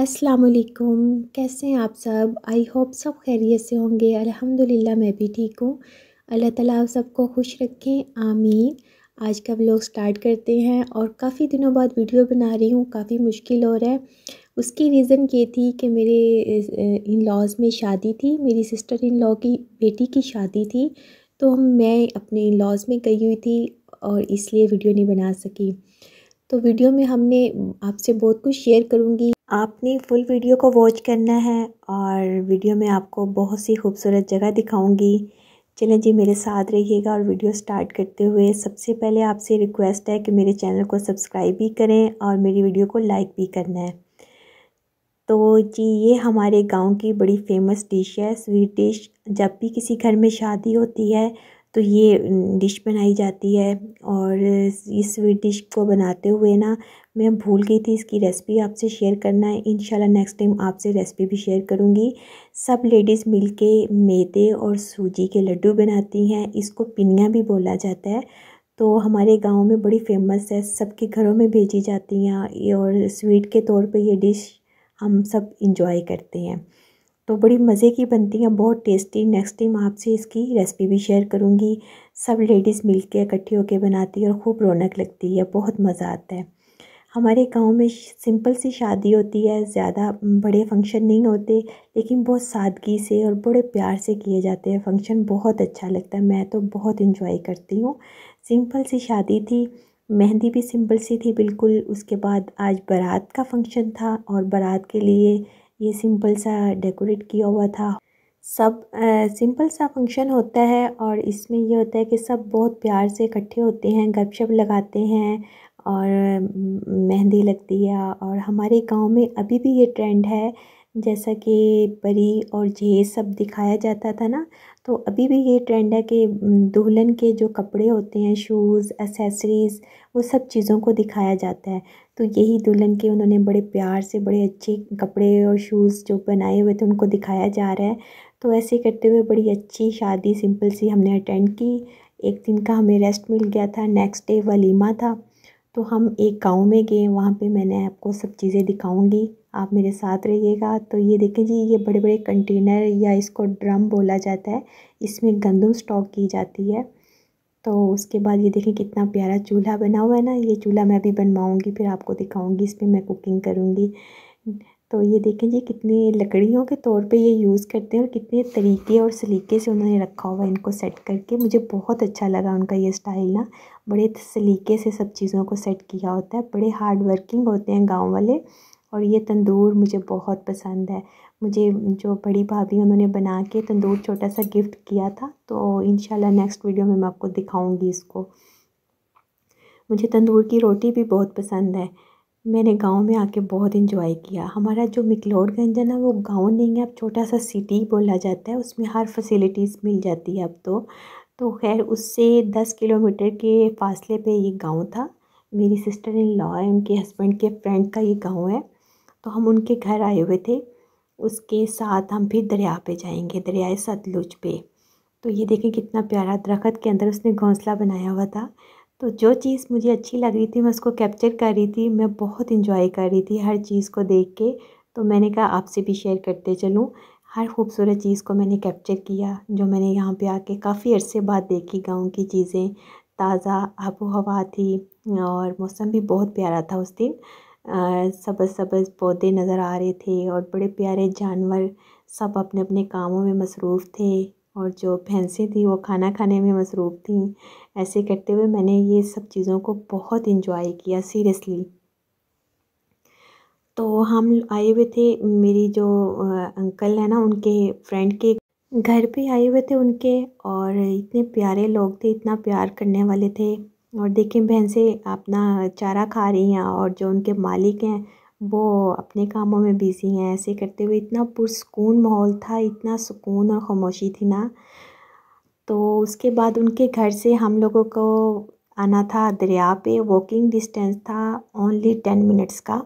अस्सलाम वालेकुम कैसे हैं आप सब आई होप सब खैरियत से होंगे अल्हम्दुलिल्लाह मैं भी ठीक हूँ अल्लाह ताला आप सबको खुश रखें आमीन आज का व्लॉग स्टार्ट करते हैं और काफ़ी दिनों बाद वीडियो बना रही हूँ काफ़ी मुश्किल हो रहा है उसकी रीज़न ये थी कि मेरे इन लॉज़ में शादी थी मेरी सिस्टर इन लॉ की बेटी की शादी थी तो मैं अपने लॉज में गई हुई थी और इसलिए वीडियो नहीं बना सकी तो वीडियो में हमने आपसे बहुत कुछ शेयर करूँगी आपने फुल वीडियो को वॉच करना है और वीडियो में आपको बहुत सी खूबसूरत जगह दिखाऊँगी चलें जी मेरे साथ रहिएगा और वीडियो स्टार्ट करते हुए सबसे पहले आपसे रिक्वेस्ट है कि मेरे चैनल को सब्सक्राइब भी करें और मेरी वीडियो को लाइक भी करना है तो जी ये हमारे गांव की बड़ी फ़ेमस डिश है स्वीट डिश जब भी किसी घर में शादी होती है तो ये डिश बनाई जाती है और इस स्वीट डिश को बनाते हुए ना मैं भूल गई थी इसकी रेसिपी आपसे शेयर करना है इंशाल्लाह नेक्स्ट टाइम आपसे रेसिपी भी शेयर करूँगी सब लेडीज़ मिलके मैदे और सूजी के लड्डू बनाती हैं इसको पिनिया भी बोला जाता है तो हमारे गांव में बड़ी फ़ेमस है सबके घरों में भेजी जाती हैं और स्वीट के तौर पर ये डिश हम सब इंजॉय करते हैं तो बड़ी मज़े की बनती हैं बहुत टेस्टी नेक्स्ट टाइम आपसे इसकी रेसिपी भी शेयर करूँगी सब लेडीज़ मिल के इकट्ठी होकर बनाती है और खूब रौनक लगती है बहुत मज़ा आता है हमारे गांव में सिंपल सी शादी होती है ज़्यादा बड़े फंक्शन नहीं होते लेकिन बहुत सादगी से और बड़े प्यार से किए जाते हैं फंक्शन बहुत अच्छा लगता है मैं तो बहुत इंजॉय करती हूँ सिंपल सी शादी थी मेहंदी भी सिंपल सी थी बिल्कुल उसके बाद आज बारात का फंक्शन था और बारात के लिए ये सिंपल सा डेकोरेट किया हुआ था सब सिंपल सा फंक्शन होता है और इसमें ये होता है कि सब बहुत प्यार से इकट्ठे होते हैं गपशप लगाते हैं और मेहंदी लगती है और हमारे गांव में अभी भी ये ट्रेंड है जैसा कि परी और झे सब दिखाया जाता था ना तो अभी भी ये ट्रेंड है कि दुल्हन के जो कपड़े होते हैं शूज़ एसेसरीज़ वो सब चीज़ों को दिखाया जाता है तो यही दुल्हन के उन्होंने बड़े प्यार से बड़े अच्छे कपड़े और शूज़ जो बनाए हुए थे उनको दिखाया जा रहा है तो ऐसे करते हुए बड़ी अच्छी शादी सिंपल सी हमने अटेंड की एक दिन का हमें रेस्ट मिल गया था नेक्स्ट डे वलीमा था तो हम एक गांव में गए वहाँ पे मैंने आपको सब चीज़ें दिखाऊंगी आप मेरे साथ रहिएगा तो ये देखें जी ये बड़े बड़े कंटेनर या इसको ड्रम बोला जाता है इसमें गंदम स्टॉक की जाती है तो उसके बाद ये देखें कितना प्यारा चूल्हा बना हुआ है ना ये चूल्हा मैं भी बनवाऊँगी फिर आपको दिखाऊँगी इस पर मैं कुकिंग करूँगी तो ये देखें जी कितने लकड़ियों के तौर पे ये यूज़ करते हैं और कितने तरीके और सलीके से उन्होंने रखा हुआ है इनको सेट करके मुझे बहुत अच्छा लगा उनका ये स्टाइल ना बड़े सलीके से सब चीज़ों को सेट किया होता है बड़े हार्ड वर्किंग होते हैं गांव वाले और ये तंदूर मुझे बहुत पसंद है मुझे जो बड़ी भाभी उन्होंने बना के तंदूर छोटा सा गिफ्ट किया था तो इन नेक्स्ट वीडियो में मैं आपको दिखाऊंगी इसको मुझे तंदूर की रोटी भी बहुत पसंद है मैंने गांव में आके बहुत इन्जॉय किया हमारा जो मिकलोडगंज है ना वो गांव नहीं है अब छोटा सा सिटी बोला जाता है उसमें हर फैसिलिटीज़ मिल जाती है अब तो तो खैर उससे दस किलोमीटर के फासले पे ये गांव था मेरी सिस्टर इन लॉ है उनके हस्बैंड के फ्रेंड का ये गांव है तो हम उनके घर आए हुए थे उसके साथ हम फिर दरिया पे जाएंगे दरियाए सतलुज पे तो ये देखें कितना प्यारा दरख्त के अंदर उसने घोंसला बनाया हुआ था तो जो चीज़ मुझे अच्छी लग रही थी मैं उसको कैप्चर कर रही थी मैं बहुत इंजॉय कर रही थी हर चीज़ को देख के तो मैंने कहा आपसे भी शेयर करते चलूँ हर खूबसूरत चीज़ को मैंने कैप्चर किया जो मैंने यहाँ पे आके काफ़ी अरसे बाद देखी गाँव की चीज़ें ताज़ा आबो हवा थी और मौसम भी बहुत प्यारा था उस दिन सबज सबज पौधे नज़र आ रहे थे और बड़े प्यारे जानवर सब अपने अपने कामों में मसरूफ़ थे और जो भैंसें थी वो खाना खाने में मसरूफ़ थी ऐसे करते हुए मैंने ये सब चीज़ों को बहुत इन्जॉय किया सीरियसली तो हम आए हुए थे मेरी जो अंकल है ना उनके फ्रेंड के घर पे आए हुए थे उनके और इतने प्यारे लोग थे इतना प्यार करने वाले थे और देखें भैंसे अपना चारा खा रही हैं और जो उनके मालिक हैं वो अपने कामों में बिज़ी हैं ऐसे करते हुए इतना पुरस्कून माहौल था इतना सुकून और खामोशी थी ना तो उसके बाद उनके घर से हम लोगों को आना था दरिया पे वॉकिंग डिस्टेंस था ओनली टेन मिनट्स का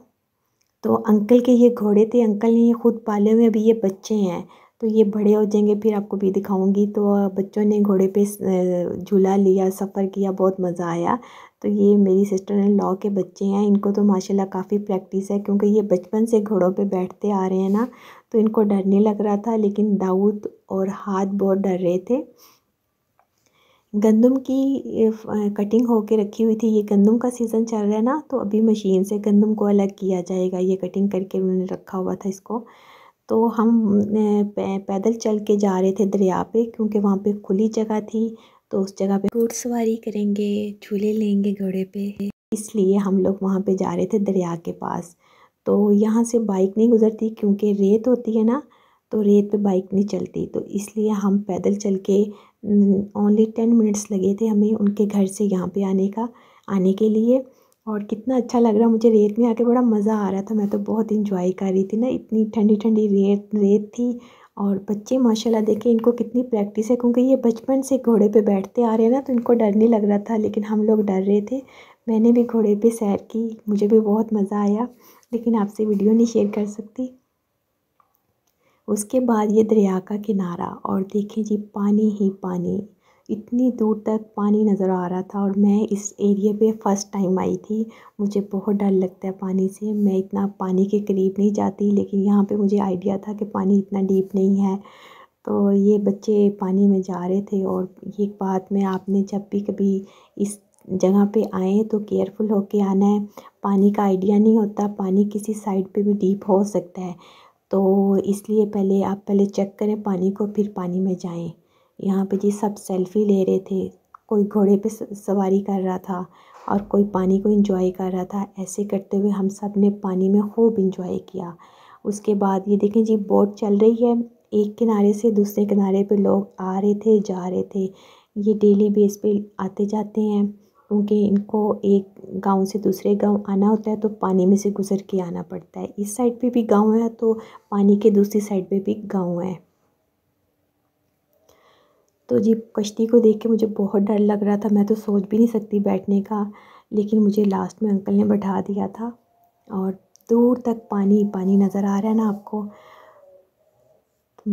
तो अंकल के ये घोड़े थे अंकल ने ये खुद पाले हुए अभी ये बच्चे हैं तो ये बड़े हो जाएंगे फिर आपको भी दिखाऊंगी तो बच्चों ने घोड़े पे झूला लिया सफ़र किया बहुत मज़ा आया तो ये मेरी सिस्टर इन लॉ के बच्चे हैं इनको तो माशाल्लाह काफ़ी प्रैक्टिस है क्योंकि ये बचपन से घोड़ों पे बैठते आ रहे हैं ना तो इनको डर नहीं लग रहा था लेकिन दाऊद और हाथ बहुत डर रहे थे गंदम की कटिंग होके रखी हुई थी ये गंदम का सीज़न चल रहा है ना तो अभी मशीन से गंदम को अलग किया जाएगा ये कटिंग करके उन्होंने रखा हुआ था इसको तो हम पैदल चल के जा रहे थे दरिया पे क्योंकि वहाँ पे खुली जगह थी तो उस जगह पे सवारी करेंगे झूले लेंगे घोड़े पे इसलिए हम लोग वहाँ पे जा रहे थे दरिया के पास तो यहाँ से बाइक नहीं गुज़रती क्योंकि रेत होती है ना तो रेत पे बाइक नहीं चलती तो इसलिए हम पैदल चल के ओनली टेन मिनट्स लगे थे हमें उनके घर से यहाँ पर आने का आने के लिए और कितना अच्छा लग रहा मुझे रेत में आके बड़ा मज़ा आ रहा था मैं तो बहुत इंजॉय कर रही थी ना इतनी ठंडी ठंडी रेत रेत थी और बच्चे माशाल्लाह देखें इनको कितनी प्रैक्टिस है क्योंकि ये बचपन से घोड़े पे बैठते आ रहे हैं ना तो इनको डर नहीं लग रहा था लेकिन हम लोग डर रहे थे मैंने भी घोड़े पे सैर की मुझे भी बहुत मज़ा आया लेकिन आपसे वीडियो नहीं शेयर कर सकती उसके बाद ये दरिया का किनारा और देखें जी पानी ही पानी इतनी दूर तक पानी नज़र आ रहा था और मैं इस एरिया पे फ़र्स्ट टाइम आई थी मुझे बहुत डर लगता है पानी से मैं इतना पानी के करीब नहीं जाती लेकिन यहाँ पे मुझे आइडिया था कि पानी इतना डीप नहीं है तो ये बच्चे पानी में जा रहे थे और ये बात में आपने जब भी कभी इस जगह पे आए तो केयरफुल होके आना है पानी का आइडिया नहीं होता पानी किसी साइड पर भी डीप हो सकता है तो इसलिए पहले आप पहले चेक करें पानी को फिर पानी में जाएँ यहाँ पे जी सब सेल्फी ले रहे थे कोई घोड़े पे सवारी कर रहा था और कोई पानी को एंजॉय कर रहा था ऐसे करते हुए हम सब ने पानी में खूब एंजॉय किया उसके बाद ये देखें जी बोट चल रही है एक किनारे से दूसरे किनारे पे लोग आ रहे थे जा रहे थे ये डेली बेस पे आते जाते हैं क्योंकि इनको एक गांव से दूसरे गांव आना होता है तो पानी में से गुज़र के आना पड़ता है इस साइड पे भी गांव है तो पानी के दूसरी साइड पे भी गांव है तो जी कश्ती को देख के मुझे बहुत डर लग रहा था मैं तो सोच भी नहीं सकती बैठने का लेकिन मुझे लास्ट में अंकल ने बैठा दिया था और दूर तक पानी पानी नज़र आ रहा है ना आपको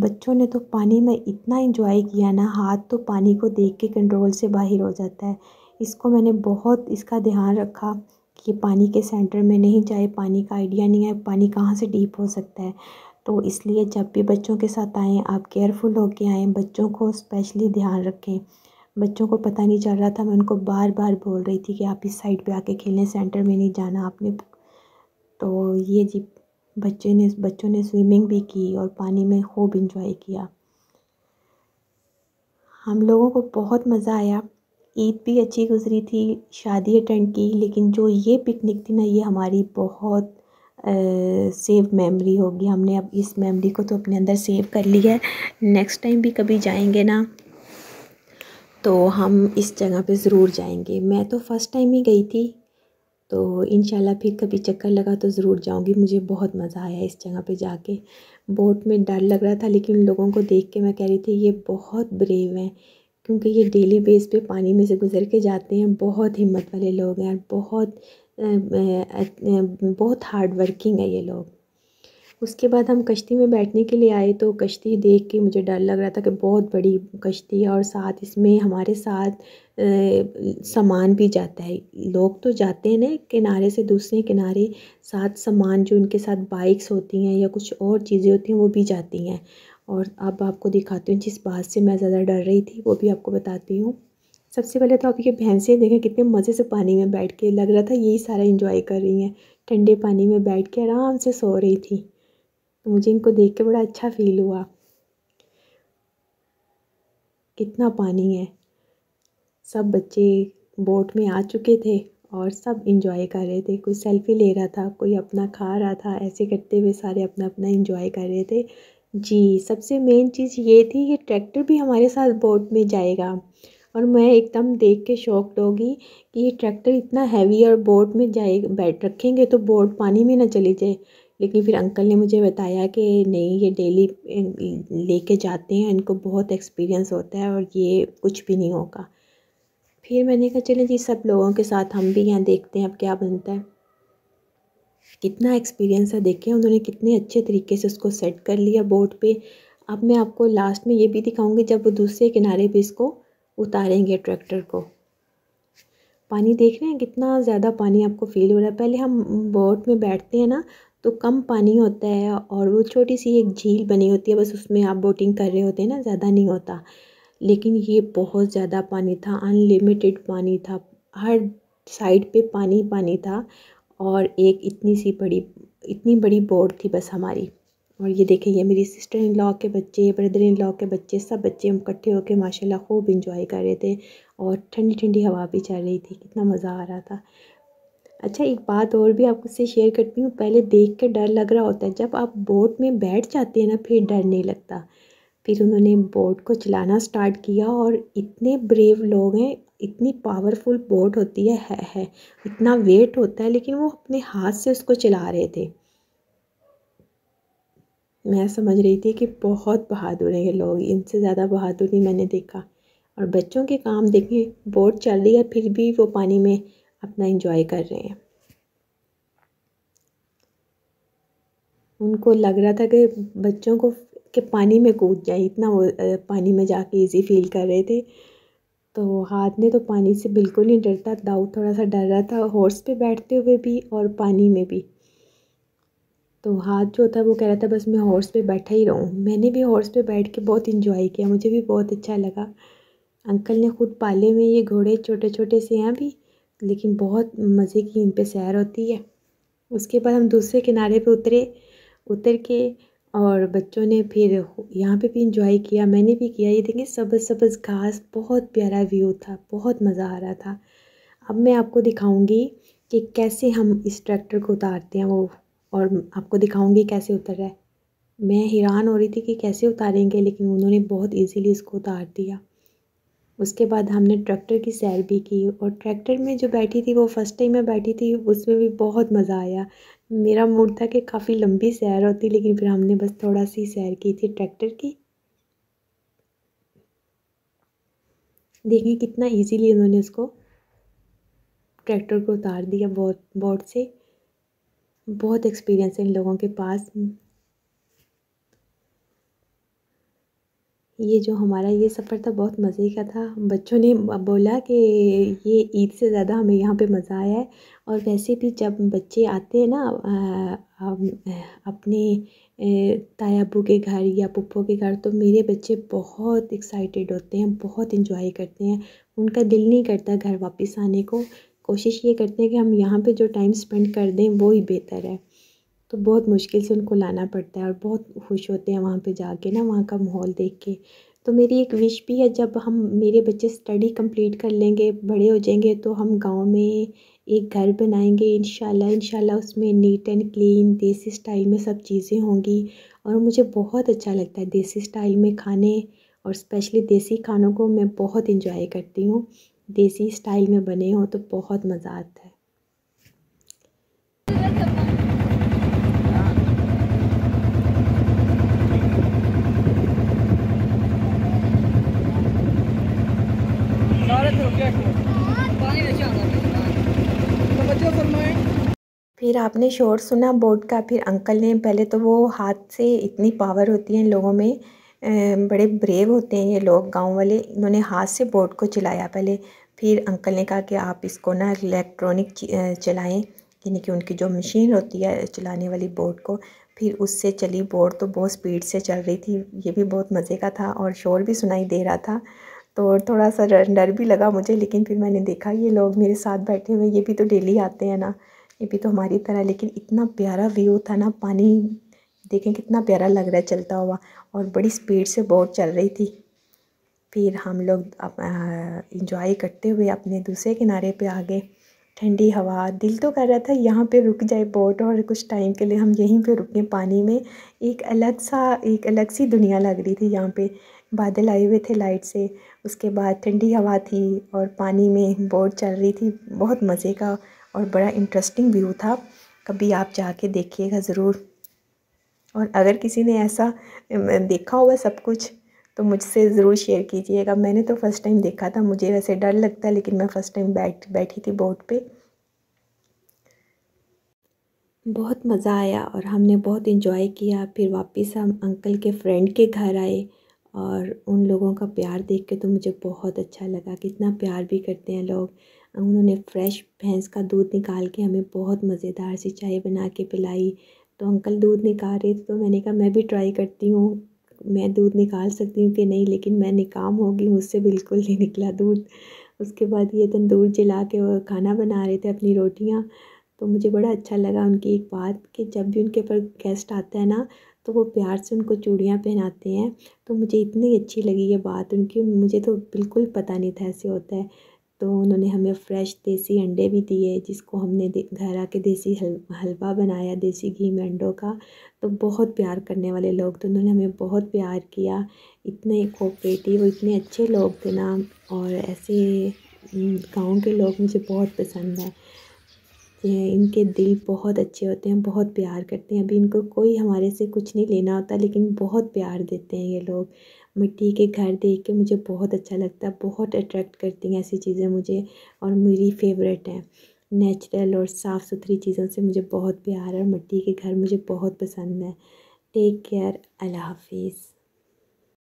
बच्चों ने तो पानी में इतना इन्जॉय किया ना हाथ तो पानी को देख के कंट्रोल से बाहर हो जाता है इसको मैंने बहुत इसका ध्यान रखा कि पानी के सेंटर में नहीं जाए पानी का आइडिया नहीं है पानी कहाँ से डीप हो सकता है तो इसलिए जब भी बच्चों के साथ आएँ आप केयरफुल होके आएँ बच्चों को स्पेशली ध्यान रखें बच्चों को पता नहीं चल रहा था मैं उनको बार बार बोल रही थी कि आप इस साइड पे आके खेलें सेंटर में नहीं जाना आपने तो ये जी बच्चे ने बच्चों ने स्विमिंग भी की और पानी में खूब इंजॉय किया हम लोगों को बहुत मज़ा आया ईद भी अच्छी गुजरी थी शादी अटेंड की लेकिन जो ये पिकनिक थी ना ये हमारी बहुत सेव मेमोरी होगी हमने अब इस मेमोरी को तो अपने अंदर सेव कर ली है नेक्स्ट टाइम भी कभी जाएंगे ना तो हम इस जगह पे ज़रूर जाएंगे मैं तो फ़र्स्ट टाइम ही गई थी तो इन फिर कभी चक्कर लगा तो ज़रूर जाऊंगी मुझे बहुत मज़ा आया इस जगह पे जाके बोट में डर लग रहा था लेकिन लोगों को देख के मैं कह रही थी ये बहुत ब्रेव हैं क्योंकि ये डेली बेस पे पानी में से गुज़र के जाते हैं बहुत हिम्मत वाले लोग हैं बहुत बहुत हार्ड वर्किंग है ये लोग उसके बाद हम कश्ती में बैठने के लिए आए तो कश्ती देख के मुझे डर लग रहा था कि बहुत बड़ी कश्ती है और साथ इसमें हमारे साथ सामान भी जाता है लोग तो जाते हैं ना किनारे से दूसरे किनारे साथ सामान जो उनके साथ बाइक्स होती हैं या कुछ और चीज़ें होती हैं वो भी जाती हैं और अब आपको दिखाती हूँ जिस बात से मैं ज़्यादा डर रही थी वो भी आपको बताती हूँ सबसे पहले तो आप ये भैंसें देखें कितने मज़े से पानी में बैठ के लग रहा था यही सारा इंजॉय कर रही हैं ठंडे पानी में बैठ के आराम से सो रही थी तो मुझे इनको देख के बड़ा अच्छा फील हुआ कितना पानी है सब बच्चे बोट में आ चुके थे और सब इंजॉय कर रहे थे कोई सेल्फी ले रहा था कोई अपना खा रहा था ऐसे करते हुए सारे अपना अपना इंजॉय कर रहे थे जी सबसे मेन चीज़ ये थी कि ट्रैक्टर भी हमारे साथ बोट में जाएगा और मैं एकदम देख के शौक होगी कि ये ट्रैक्टर इतना हैवी और बोट में जाए बैठ रखेंगे तो बोट पानी में ना चली जाए लेकिन फिर अंकल ने मुझे बताया कि नहीं ये डेली लेके जाते हैं इनको बहुत एक्सपीरियंस होता है और ये कुछ भी नहीं होगा फिर मैंने कहा चले जी सब लोगों के साथ हम भी यहाँ देखते हैं अब क्या बनता है कितना एक्सपीरियंस है देखें उन्होंने कितने अच्छे तरीके से उसको सेट कर लिया बोट पे अब मैं आपको लास्ट में ये भी दिखाऊंगी जब वो दूसरे किनारे पे इसको उतारेंगे ट्रैक्टर को पानी देख रहे हैं कितना ज़्यादा पानी आपको फील हो रहा है पहले हम बोट में बैठते हैं ना तो कम पानी होता है और वो छोटी सी एक झील बनी होती है बस उसमें आप बोटिंग कर रहे होते हैं ना ज़्यादा नहीं होता लेकिन ये बहुत ज़्यादा पानी था अनलिमिटेड पानी था हर साइड पे पानी पानी था और एक इतनी सी बड़ी इतनी बड़ी बोट थी बस हमारी और ये देखें ये मेरी सिस्टर इन लॉ के बच्चे ब्रदर इन लॉ के बच्चे सब बच्चे हम इकट्ठे होकर माशाल्लाह खूब इंजॉय कर रहे थे और ठंडी ठंडी हवा भी चल रही थी कितना मज़ा आ रहा था अच्छा एक बात और भी आपको से शेयर करती हूँ पहले देख कर डर लग रहा होता है जब आप बोट में बैठ जाते हैं ना फिर डर नहीं लगता फिर उन्होंने बोट को चलाना स्टार्ट किया और इतने ब्रेव लोग हैं इतनी पावरफुल बोट होती है, है है इतना वेट होता है लेकिन वो अपने हाथ से उसको चला रहे थे मैं समझ रही थी कि बहुत बहादुर हैं ये लोग इनसे ज़्यादा बहादुर नहीं मैंने देखा और बच्चों के काम देखें बोट चल रही है फिर भी वो पानी में अपना इंजॉय कर रहे हैं उनको लग रहा था कि बच्चों को कि पानी में कूद जाए इतना वो पानी में जाके इजी फील कर रहे थे तो हाथ ने तो पानी से बिल्कुल नहीं डरता दाऊ थोड़ा सा डर रहा था हॉर्स पे बैठते हुए भी और पानी में भी तो हाथ जो था वो कह रहा था बस मैं हॉर्स पे बैठा ही रहूँ मैंने भी हॉर्स पे बैठ के बहुत इन्जॉय किया मुझे भी बहुत अच्छा लगा अंकल ने ख़ुद पाले में ये घोड़े छोटे छोटे से हैं अभी लेकिन बहुत मज़े की इन पर सैर होती है उसके बाद हम दूसरे किनारे पर उतरे उतर के और बच्चों ने फिर यहाँ पे भी इंजॉय किया मैंने भी किया ये देखिए सबज सबज घास बहुत प्यारा व्यू था बहुत मज़ा आ रहा था अब मैं आपको दिखाऊंगी कि कैसे हम इस ट्रैक्टर को उतारते हैं वो और आपको दिखाऊंगी कैसे उतर रहा है मैं हैरान हो रही थी कि कैसे उतारेंगे लेकिन उन्होंने बहुत इजीली इसको उतार दिया उसके बाद हमने ट्रैक्टर की सैर भी की और ट्रैक्टर में जो बैठी थी वो फ़र्स्ट टाइम मैं बैठी थी उसमें भी बहुत मज़ा आया मेरा मूड था कि काफ़ी लंबी सैर होती लेकिन फिर हमने बस थोड़ा सी सैर की थी ट्रैक्टर की देखें कितना इजीली उन्होंने उसको ट्रैक्टर को उतार दिया बोर्ड बोर्ड से बहुत एक्सपीरियंस है इन लोगों के पास ये जो हमारा ये सफ़र था बहुत मज़े का था बच्चों ने बोला कि ये ईद से ज़्यादा हमें यहाँ पे मज़ा आया है और वैसे भी जब बच्चे आते हैं ना अपने तायाबू के घर या पप्पो के घर तो मेरे बच्चे बहुत एक्साइटेड होते हैं बहुत इंजॉय करते हैं उनका दिल नहीं करता घर वापस आने को कोशिश ये करते हैं कि हम यहाँ पे जो टाइम स्पेंड कर दें वो ही बेहतर है तो बहुत मुश्किल से उनको लाना पड़ता है और बहुत खुश होते हैं वहाँ पे जाके ना वहाँ का माहौल देख के तो मेरी एक विश भी है जब हम मेरे बच्चे स्टडी कंप्लीट कर लेंगे बड़े हो जाएंगे तो हम गांव में एक घर बनाएंगे इन शाला उसमें नीट एंड क्लीन देसी स्टाइल में सब चीज़ें होंगी और मुझे बहुत अच्छा लगता है देसी स्टाइल में खाने और स्पेशली देसी खानों को मैं बहुत इंजॉय करती हूँ देसी स्टाइल में बने हो तो बहुत मज़ा आता है फिर आपने शोर सुना बोट का फिर अंकल ने पहले तो वो हाथ से इतनी पावर होती है लोगों में बड़े ब्रेव होते हैं ये लोग गाँव वाले इन्होंने हाथ से बोर्ड को चलाया पहले फिर अंकल ने कहा कि आप इसको ना इलेक्ट्रॉनिक चलाएं यानी कि उनकी जो मशीन होती है चलाने वाली बोर्ड को फिर उससे चली बोर्ड तो बहुत स्पीड से चल रही थी ये भी बहुत मज़े का था और शोर भी सुनाई दे रहा था तो थोड़ा सा डर भी लगा मुझे लेकिन फिर मैंने देखा ये लोग मेरे साथ बैठे हुए ये भी तो डेली आते हैं ना ये भी तो हमारी तरह लेकिन इतना प्यारा व्यू था ना पानी देखें कितना प्यारा लग रहा है चलता हुआ और बड़ी स्पीड से बोट चल रही थी फिर हम लोग इंजॉय करते हुए अपने दूसरे किनारे पे आ गए ठंडी हवा दिल तो कर रहा था यहाँ पे रुक जाए बोट और कुछ टाइम के लिए हम यहीं पे रुकें पानी में एक अलग सा एक अलग सी दुनिया लग रही थी यहाँ पे बादल आए हुए थे लाइट से उसके बाद ठंडी हवा थी और पानी में बोट चल रही थी बहुत मज़े का और बड़ा इंटरेस्टिंग व्यू था कभी आप जाके देखिएगा ज़रूर और अगर किसी ने ऐसा देखा हुआ सब कुछ तो मुझसे ज़रूर शेयर कीजिएगा मैंने तो फ़र्स्ट टाइम देखा था मुझे वैसे डर लगता है लेकिन मैं फ़र्स्ट टाइम बैठ बैठी थी बोट पे बहुत मज़ा आया और हमने बहुत इन्जॉय किया फिर वापस हम अंकल के फ्रेंड के घर आए और उन लोगों का प्यार देख के तो मुझे बहुत अच्छा लगा कितना प्यार भी करते हैं लोग उन्होंने फ्रेश भैंस का दूध निकाल के हमें बहुत मज़ेदार सी चाय बना के पिलाई तो अंकल दूध निकाल रहे थे तो मैंने कहा मैं भी ट्राई करती हूँ मैं दूध निकाल सकती हूँ कि नहीं लेकिन मैं निकाम होगी मुझसे बिल्कुल नहीं निकला दूध उसके बाद ये तंदूर जला के और खाना बना रहे थे अपनी रोटियाँ तो मुझे बड़ा अच्छा लगा उनकी एक बात कि जब भी उनके ऊपर गेस्ट आता है ना तो वो प्यार से उनको चूड़ियाँ पहनाते हैं तो मुझे इतनी अच्छी लगी ये बात उनकी मुझे तो बिल्कुल पता नहीं था ऐसे होता है तो उन्होंने हमें फ़्रेश देसी अंडे भी दिए जिसको हमने घर आके देसी हल हलवा बनाया देसी घी में अंडों का तो बहुत प्यार करने वाले लोग थे उन्होंने हमें बहुत प्यार किया इतने कोऑपरेटिव इतने अच्छे लोग थे ना और ऐसे गांव के लोग मुझे बहुत पसंद है इनके दिल बहुत अच्छे होते हैं बहुत प्यार करते हैं अभी इनको कोई हमारे से कुछ नहीं लेना होता लेकिन बहुत प्यार देते हैं ये लोग मिट्टी के घर देख के मुझे बहुत अच्छा लगता है बहुत अट्रैक्ट करती हैं ऐसी चीज़ें मुझे और मेरी फेवरेट हैं नेचुरल और साफ़ सुथरी चीज़ों से मुझे बहुत प्यार है और मिट्टी के घर मुझे बहुत पसंद है टेक केयर अल्लाह हाफिज़